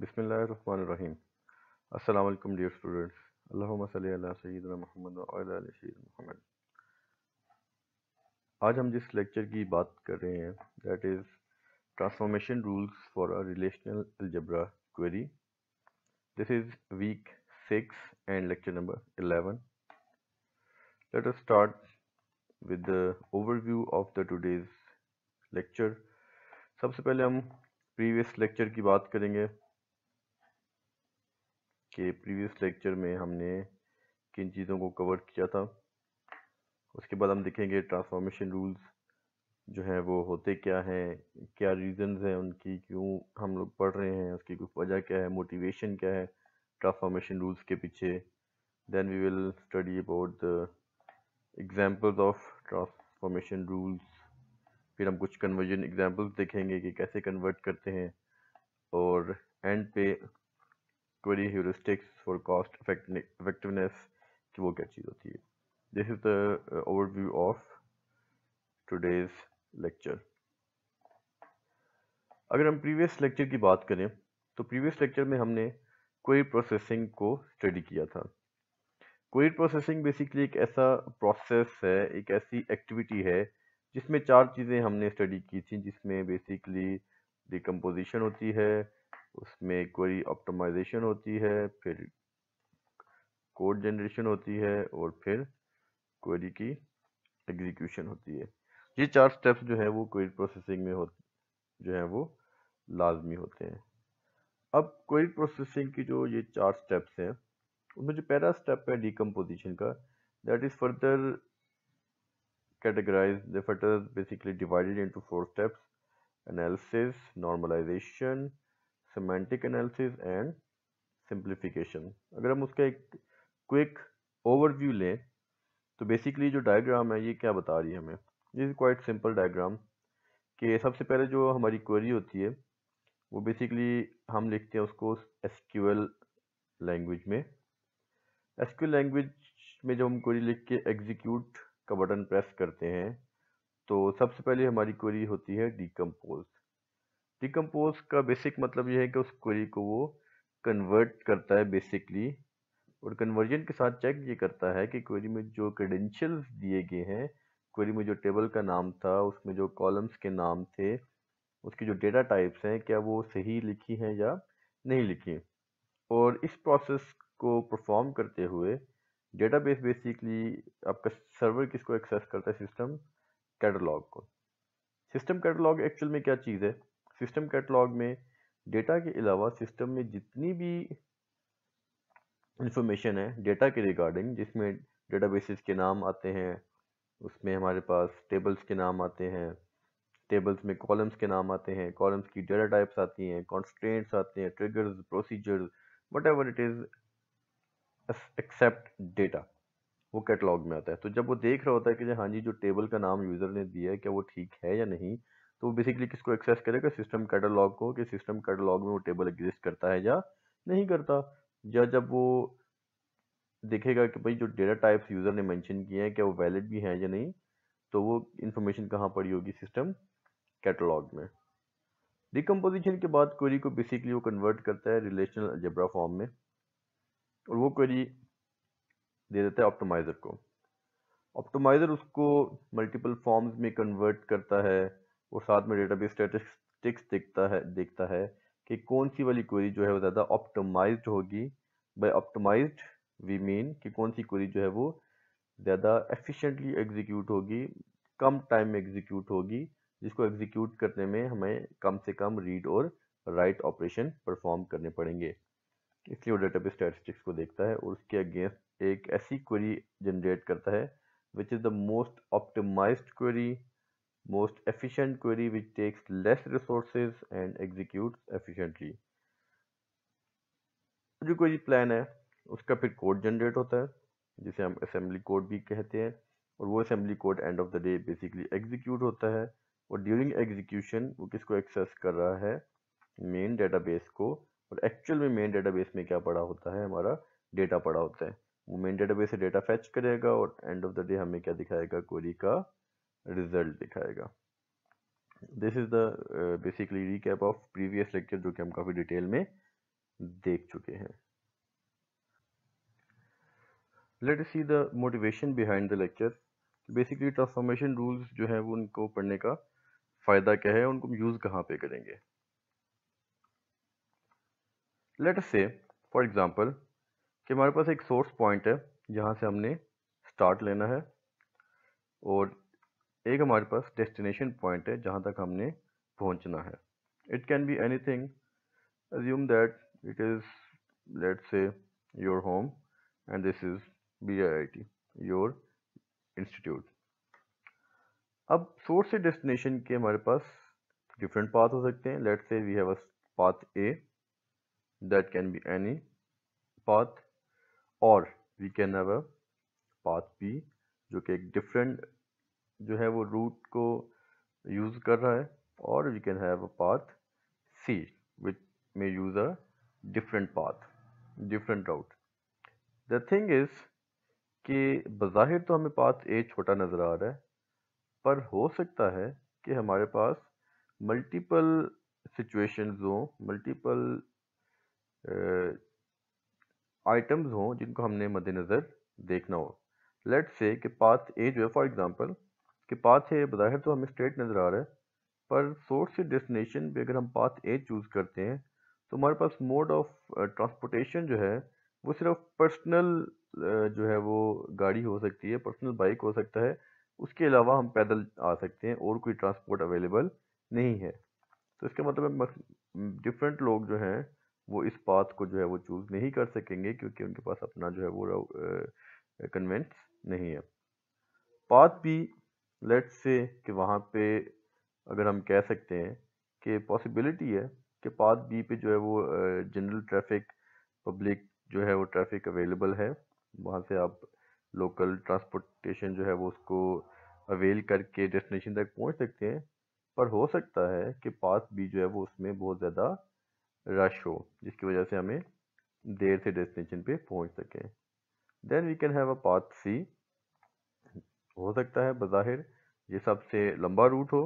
बिसमीम अल्लाम dear students अल्लाम सैदना महमद सैद महमद आज हम जिस लेक्चर की बात कर रहे हैं that is transformation rules for a relational algebra query this is week six and lecture number eleven let us start with the overview of the today's lecture सबसे पहले हम प्रीवियस लेक्चर की बात करेंगे के प्रीवियस लेक्चर में हमने किन चीज़ों को कवर किया था उसके बाद हम देखेंगे ट्रांसफॉर्मेशन रूल्स जो हैं वो होते क्या हैं क्या रीजंस हैं उनकी क्यों हम लोग पढ़ रहे हैं उसकी कुछ वजह क्या है मोटिवेशन क्या है ट्रांसफॉर्मेशन रूल्स के पीछे then we will study about the examples of transformation rules फिर हम कुछ कन्वर्जन एग्जाम्पल्स देखेंगे कि कैसे कन्वर्ट करते हैं और एंड पे query heuristics for cost effectiveness कि वो क्या चीज़ होती है this is the overview of today's lecture अगर हम प्रीवियस लेक्चर की बात करें तो प्रीवियस लेक्चर में हमने क्वेरी प्रोसेसिंग को स्टडी किया था क्वेरी प्रोसेसिंग बेसिकली एक ऐसा प्रोसेस है एक ऐसी एक्टिविटी है जिसमें चार चीज़ें हमने स्टडी की थी जिसमें बेसिकली डिकम्पोजिशन होती है उसमें क्वेरी ऑप्टिमाइजेशन होती है फिर कोड जनरेशन होती है और फिर क्वेरी की एग्जीक्यूशन होती है ये चार स्टेप्स जो है वो क्वेरी प्रोसेसिंग में हो जो है वो लाजमी होते हैं अब क्वेरी प्रोसेसिंग की जो ये चार स्टेप्स हैं उनमें जो पहला स्टेप है डिकम्पोजिशन का that is further categorize the filters basically divided into four steps analysis semantic analysis and simplification अगर हम उसका एक क्विक ओवरव्यू लें तो बेसिकली जो डायग्राम है ये क्या बता रही है हमें ये क्वाइट सिंपल डायग्राम कि सबसे पहले जो हमारी क्वेरी होती है वो बेसिकली हम लिखते हैं उसको एस लैंग्वेज में एस लैंग्वेज में जब हम क्वेरी लिख के एग्जीक्यूट का बटन प्रेस करते हैं तो सबसे पहले हमारी क्वेरी होती है डीकम्पोज डिकम्पोज का बेसिक मतलब यह है कि उस क्वेरी को वो कन्वर्ट करता है बेसिकली और कन्वर्जन के साथ चेक ये करता है कि क्वेरी में जो क्रेडेंशियल दिए गए हैं क्वेरी में जो टेबल का नाम था उसमें जो कॉलम्स के नाम थे उसकी जो डेटा टाइप्स हैं क्या वो सही लिखी हैं या नहीं लिखी और इस प्रोसेस को परफॉर्म करते हुए डेटाबेस बेसिकली आपका सर्वर किसको एक्सेस करता है सिस्टम कैटलॉग को सिस्टम कैटलॉग एक्चुअल में क्या चीज़ है सिस्टम कैटलॉग में डेटा के अलावा सिस्टम में जितनी भी इंफॉर्मेशन है डेटा के रिगार्डिंग जिसमें डेटाबेसेस के नाम आते हैं उसमें हमारे पास टेबल्स के नाम आते हैं टेबल्स में कॉलम्स के नाम आते हैं कॉलम्स की डेटा टाइप्स आती हैं कॉन्स्टेंट्स आते हैं triggers procedures whatever it is except data वो कैटलॉग में आता है तो जब वो देख रहा होता है कि हाँ जी जो टेबल का नाम यूज़र ने दिया है क्या वो ठीक है या नहीं तो बेसिकली किसको एक्सेस करेगा सिस्टम कैटलॉग को कि सिस्टम कैटलॉग में वो टेबल एग्जिस्ट करता है या नहीं करता या जब वो देखेगा कि भाई जो डेटा टाइप्स यूज़र ने मेंशन किए हैं क्या वो वैलिड भी हैं या नहीं तो वो इन्फॉर्मेशन कहाँ पड़ी होगी सिस्टम कैटलॉग में डिकम्पोजिशन के बाद क्वेरी को बेसिकली वो कन्वर्ट करता है रिलेशनल अलजेब्रा फॉर्म में और वो क्वेरी दे देता है ऑप्टोमाइज़र को ऑप्टोमाइज़र उसको मल्टीपल फॉर्म्स में कन्वर्ट करता है और साथ में डेटाबेस स्टेटिस्टिक्स देखता है देखता है कि कौन सी वाली क्वेरी जो है वो ज़्यादा ऑप्टोमाइज्ड होगी बाई ऑप्टोमाइज्ड वी मीन कि कौन सी क्वेरी जो है वो ज़्यादा एफिशेंटली एग्जीक्यूट होगी कम टाइम में एग्जीक्यूट होगी जिसको एग्जीक्यूट करने में हमें कम से कम रीड और राइट ऑपरेशन परफॉर्म करने पड़ेंगे इसलिए वो डेटाबेस स्टैटिस्टिक्स को देखता है और उसके अगेंस्ट एक ऐसी क्वेरी जनरेट करता है which is the most optimized query most efficient query which takes less resources and executes efficiently जो क्वेरी प्लान है उसका फिर कोड जनरेट होता है जिसे हम असेंबली कोड भी कहते हैं और वो assembly code end of the day basically execute होता है और ड्यूरिंग एग्जीक्यूशन वो किसको एक्सेस कर रहा है मेन डेटाबेस को और एक्चुअल में मेन डेटाबेस में क्या पड़ा होता है हमारा डेटा पड़ा होता है वो मेन डेटाबेस से डेटा फैच करेगा और एंड ऑफ द डे हमें क्या दिखाएगा क्वेरी का रिजल्ट दिखाएगा this is the basically recap of previous lecture जो कि हम काफ़ी डिटेल में देख चुके हैं let see the motivation behind the lecture basically transformation rules जो है वो उनको पढ़ने का फ़ायदा क्या है उनको यूज़ कहाँ पे करेंगे लेट से फॉर एग्ज़ाम्पल कि हमारे पास एक सोर्स पॉइंट है जहाँ से हमने स्टार्ट लेना है और एक हमारे पास डेस्टिनेशन पॉइंट है जहाँ तक हमने पहुँचना है it can be anything assume that it is let say your home and this is B I I T your institute अब सोर्स से डेस्टिनेशन के हमारे पास डिफरेंट पाथ हो सकते हैं let say we have a path A that can be any path और we can have a path B जो कि एक डिफरेंट जो है वो रूट को यूज़ कर रहा है और you can have a path C which may use a different path different route the thing is कि बज़ाहिर तो हमें पाथ ए छोटा नज़र आ रहा है पर हो सकता है कि हमारे पास मल्टीपल सिचुएशंस हों मल्टीपल आइटम्स हों जिनको हमने मद्देनज़र देखना हो लेट्स से कि पाथ ए जो है फॉर एग्जांपल कि पाथ है बज़ाहिर तो हमें स्ट्रेट नज़र आ रहा है पर सोर्स से डेस्टिनेशन पे अगर हम पाथ ए चूज़ करते हैं तो हमारे पास मोड ऑफ ट्रांसपोर्टेशन जो है वो सिर्फ पर्सनल uh, जो है वो गाड़ी हो सकती है पर्सनल बाइक हो सकता है उसके अलावा हम पैदल आ सकते हैं और कोई ट्रांसपोर्ट अवेलेबल नहीं है तो इसका मतलब है डिफरेंट लोग जो हैं वो इस पाथ को जो है वो चूज़ नहीं कर सकेंगे क्योंकि उनके पास अपना जो है वो कन्वेंस uh, नहीं है पाथ भी लेट्स से कि वहाँ पे अगर हम कह सकते हैं कि पॉसिबिलिटी है कि पाथ बी पे जो है वो जनरल ट्रैफिक पब्लिक जो है वो ट्रैफिक अवेलेबल है वहाँ से आप लोकल ट्रांसपोर्टेशन जो है वो उसको अवेल करके डेस्टिनेशन तक पहुँच सकते हैं पर हो सकता है कि पाथ बी जो है वो उसमें बहुत ज़्यादा रश हो जिसकी वजह से हमें देर से डेस्टिनेशन पे पहुँच सकें then we can have a path C हो सकता है बज़ाहिर ये सबसे लंबा रूट हो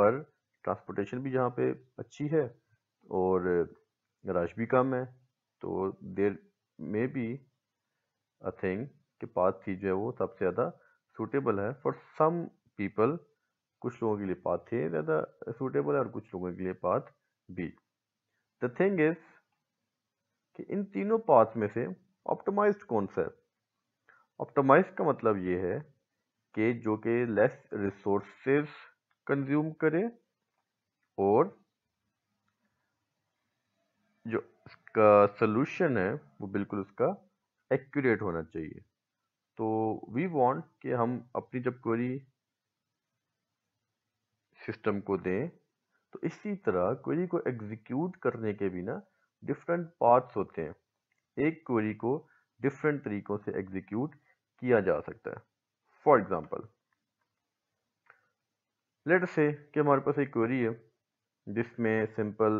पर ट्रांसपोर्टेशन भी जहाँ पे अच्छी है और रश भी कम है तो देर में भी अ थिंग कि पाथ थी जो है वो सबसे ज़्यादा सूटेबल है फॉर सम पीपल कुछ लोगों के लिए पाथ थे ज़्यादा सूटेबल है और कुछ लोगों के लिए path B the thing is कि इन तीनों पाथ में से ऑप्टोमाइज कौन सा है ऑप्टोमाइज का मतलब ये है के जो कि लेस रिसोर्सेस कंज्यूम करे और जो इसका सोल्यूशन है वो बिल्कुल उसका एक्यूरेट होना चाहिए तो वी वांट कि हम अपनी जब क्वेरी सिस्टम को दें तो इसी तरह क्वेरी को एग्जीक्यूट करने के बिना डिफरेंट पार्ट्स होते हैं एक क्वेरी को डिफरेंट तरीक़ों से एग्जीक्यूट किया जा सकता है फॉर एग्जाम्पल लेट से कि हमारे पास एक क्वेरी है जिसमें सिंपल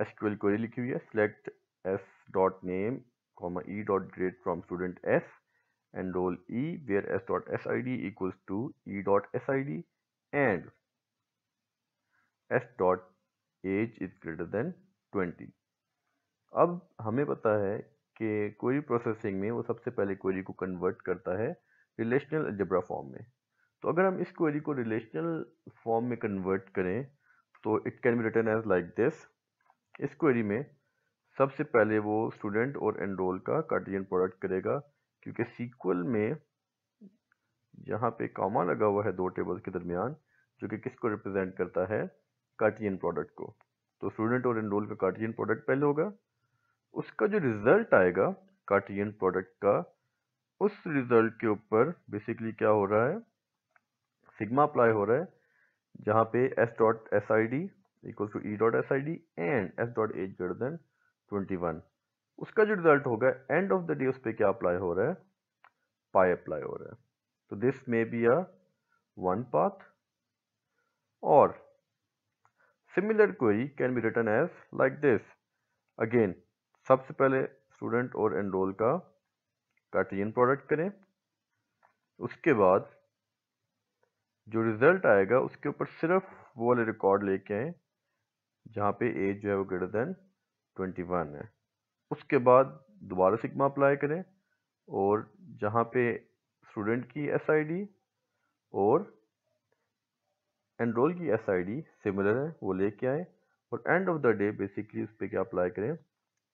एस एसक्यूएल क्वेरी लिखी हुई है select S dot name comma E dot grade from student S and roll E where S dot S I D equals to E dot S I D and S dot age is greater than twenty अब हमें पता है कि query processing में वो सबसे पहले query को कन्वर्ट करता है रिलेशनल अलजबरा फॉर्म में तो अगर हम इस क्वेरी को रिलेशनल फॉर्म में कन्वर्ट करें तो it can be written as like this इस क्वेरी में सबसे पहले वो स्टूडेंट और एनरोल का कार्टिजन प्रोडक्ट करेगा क्योंकि सीक्वल में यहाँ पे कामा लगा हुआ है दो टेबल्स के दरमियान जो कि किसको रिप्रेजेंट करता है कार्टिजन प्रोडक्ट को तो स्टूडेंट और एनरोल का कार्टिजन प्रोडक्ट पहले होगा उसका जो रिजल्ट आएगा कार्टिजन प्रोडक्ट का उस रिज़ल्ट के ऊपर बेसिकली क्या हो रहा है सिग्मा अप्लाई हो रहा है जहाँ पे S dot S I D equal to E dot S I D and S dot age greater than twenty one उसका जो रिजल्ट होगा एंड ऑफ द डे उस पर क्या अप्लाई हो रहा है पाई अप्लाई हो रहा है तो this may be a one path और similar query can be written as like this again सबसे पहले स्टूडेंट और एनरोल का कार्टिजन प्रोडक्ट करें उसके बाद जो रिज़ल्ट आएगा उसके ऊपर सिर्फ वो वाले रिकॉर्ड लेके आए जहाँ पे एज जो है वो ग्रेटर देन 21 है उसके बाद दोबारा सिग्मा अप्लाई करें और जहाँ पे स्टूडेंट की एसआईडी और एनरोल की एसआईडी सिमिलर है वो लेके आए और end of the day basically उस पर क्या अप्लाई करें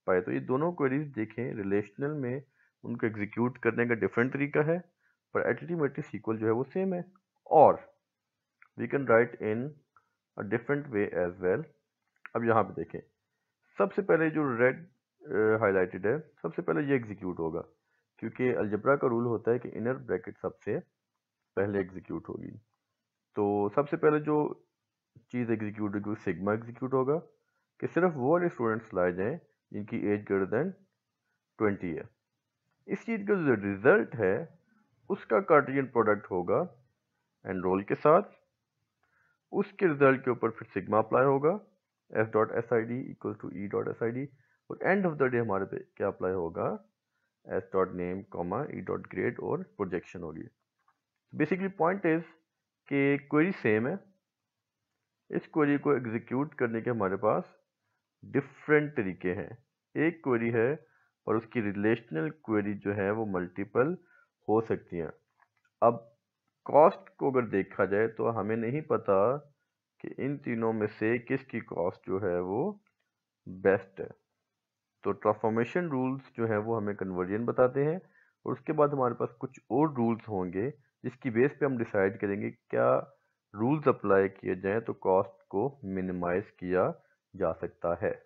पाए तो ये दोनों क्वेरीज देखें रिलेशनल में उनको एग्जीक्यूट करने का डिफरेंट तरीका है पर एडिटिव मैट्रिक्स जो है वो सेम है और we can write in a different way as well अब यहाँ पे देखें सबसे पहले जो रेड हाईलाइटेड uh, है सबसे पहले ये एग्जीक्यूट होगा क्योंकि अलजबरा का रूल होता है कि इनर ब्रैकेट सबसे पहले एग्जीक्यूट होगी तो सबसे पहले जो चीज़ एग्जीक्यूट होगी वो सिग्मा एग्जीक्यूट होगा कि सिर्फ वो वाले स्टूडेंट्स लाए जाएँ जिनकी एज ग्रेटर दैन ट्वेंटी है इस चीज़ का जो रिज़ल्ट है उसका कार्टिजन प्रोडक्ट होगा एनरोल के साथ उसके रिज़ल्ट के ऊपर फिर सिग्मा अप्लाई होगा F dot S I D equal to E dot S I D और एंड ऑफ द डे हमारे पे क्या अप्लाई होगा S dot name comma E dot grade और प्रोजेक्शन होगी बेसिकली पॉइंट इज कि क्वेरी सेम है इस क्वेरी को एग्जीक्यूट करने के हमारे पास डिफरेंट तरीके हैं एक क्वेरी है और उसकी रिलेशनल क्वेरी जो है वो मल्टीपल हो सकती हैं अब कॉस्ट को अगर देखा जाए तो हमें नहीं पता कि इन तीनों में से किसकी कॉस्ट जो है वो बेस्ट है तो ट्रांसफॉर्मेशन रूल्स जो है वो हमें कन्वर्जन बताते हैं और उसके बाद हमारे पास कुछ और रूल्स होंगे जिसकी बेस पे हम डिसाइड करेंगे क्या रूल्स अप्लाई किए जाएँ तो कॉस्ट को मिनिमाइज किया जा सकता है